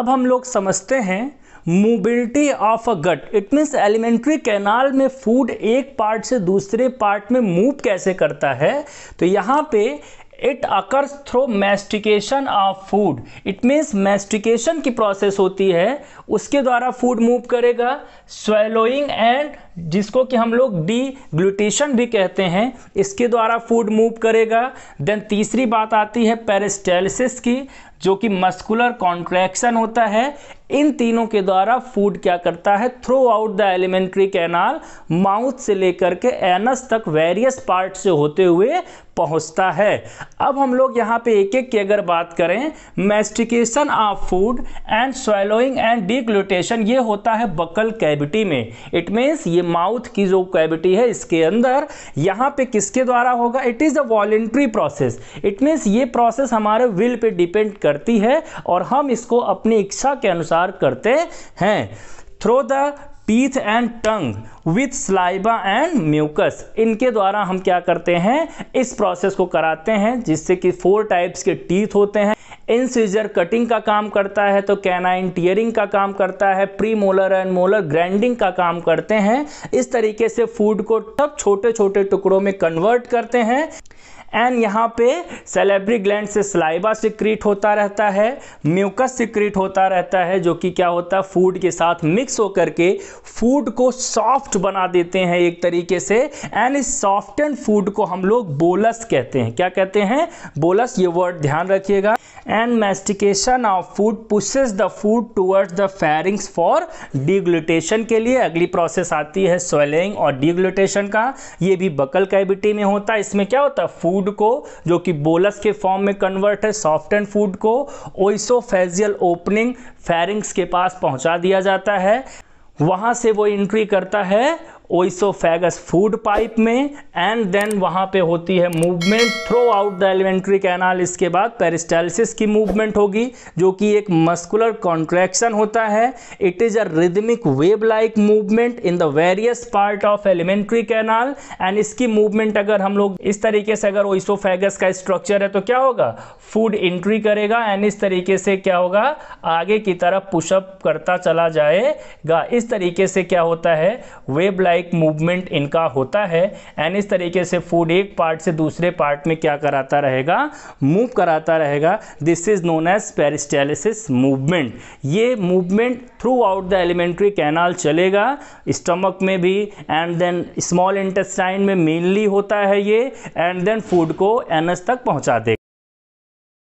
अब हम लोग समझते हैं mobility of a gut it means alimentary canal में फूड एक पार्ट से दूसरे पार्ट में मूव कैसे करता है तो यहाँ पे it occurs through mastication of food it means mastication की प्रोसेस होती है उसके द्वारा फूड मूव करेगा स्वेलोइंग एंड जिसको कि हम लोग डी ग्लूटेशन भी कहते हैं इसके द्वारा फूड मूव करेगा देन तीसरी बात आती है पेरिस्टेलिस की जो कि मस्कुलर कॉन्ट्रैक्शन होता है इन तीनों के द्वारा फूड क्या करता है throughout the alimentary canal mouth से लेकर के एनस तक वेरियस पार्ट से होते हुए पहुंचता है अब हम लोग यहाँ पे एक एक की अगर बात करें mastication of food and swallowing and deglutition ये होता है बकल कैविटी में इट मीन्स ये माउथ की जो कैविटी है इसके अंदर यहाँ पे किसके द्वारा होगा it is a voluntary process it means ये प्रोसेस हमारे विल पे डिपेंड कर करती है और हम इसको अपनी इच्छा के अनुसार करते हैं through the teeth and tongue with saliva and mucus इनके द्वारा हम क्या करते हैं इस प्रोसेस को कराते हैं जिससे कि फोर टाइप्स के टीथ होते हैं इनसीजर कटिंग का काम करता है तो कैनाइन टीयरिंग का काम करता है premolar and molar grinding का काम करते हैं इस तरीके से फूड को तब छोटे छोटे टुकड़ों में कन्वर्ट करते हैं एंड यहाँ पे सेलेब्री ग्लैंड से स्लाइबा सिक्रीट होता रहता है म्यूकस सिक्रीट होता रहता है जो कि क्या होता है फूड के साथ मिक्स होकर के फूड को सॉफ्ट बना देते हैं एक तरीके से एंड इस सॉफ्ट एंड फूड को हम लोग बोलस कहते हैं क्या कहते हैं बोलस ये वर्ड ध्यान रखिएगा and mastication of food pushes the food towards the pharynx for deglutition के लिए अगली प्रोसेस आती है स्वेलिंग और डिग्लूटेशन का ये भी बकल कैविटी में होता है इसमें क्या होता है फूड को जो कि बोलस के फॉर्म में कन्वर्ट है सॉफ्ट एंड फूड को ओइसोफेजियल ओपनिंग फेरिंग्स के पास पहुंचा दिया जाता है वहाँ से वो एंट्री करता है ओइसोफेगस फूड पाइप में एंड देन वहाँ पे होती है movement throughout the alimentary canal इसके बाद पेरिस्टाइलिस की मूवमेंट होगी जो कि एक मस्कुलर कॉन्ट्रैक्शन होता है it is a rhythmic wave like movement in the various part of alimentary canal and इसकी मूवमेंट अगर हम लोग इस तरीके से अगर ओइसोफेगस का स्ट्रक्चर है तो क्या होगा फूड इंट्री करेगा एंड इस तरीके से क्या होगा आगे की तरफ पुशअप करता चला जाएगा इस तरीके से क्या होता है वेब लाइक एक मूवमेंट इनका होता है एंड इस तरीके से फूड एक पार्ट से दूसरे पार्ट में क्या कराता रहेगा मूव कराता रहेगा this is known as peristalsis movement ये movement throughout the alimentary canal चलेगा स्टमक में भी एंड देन स्मॉल इंटेस्टाइन में मेनली होता है ये एंड देन फूड को एनस तक पहुंचा देगा